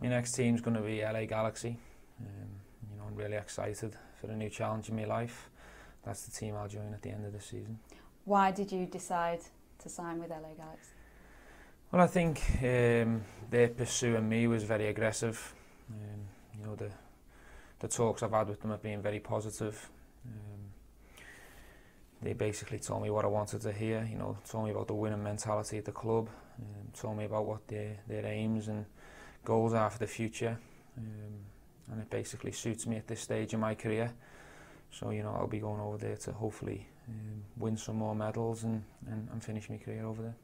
My next team's going to be LA Galaxy. Um, you know, I'm really excited for a new challenge in my life. That's the team I'll join at the end of the season. Why did you decide to sign with LA Galaxy? Well, I think um, their pursuing me was very aggressive. Um, you know, the the talks I've had with them have been very positive. Um, they basically told me what I wanted to hear. You know, told me about the winning mentality at the club. Um, told me about what their their aims and goals are for the future. Um, and it basically suits me at this stage in my career. So, you know, I'll be going over there to hopefully um, win some more medals and, and, and finish my career over there.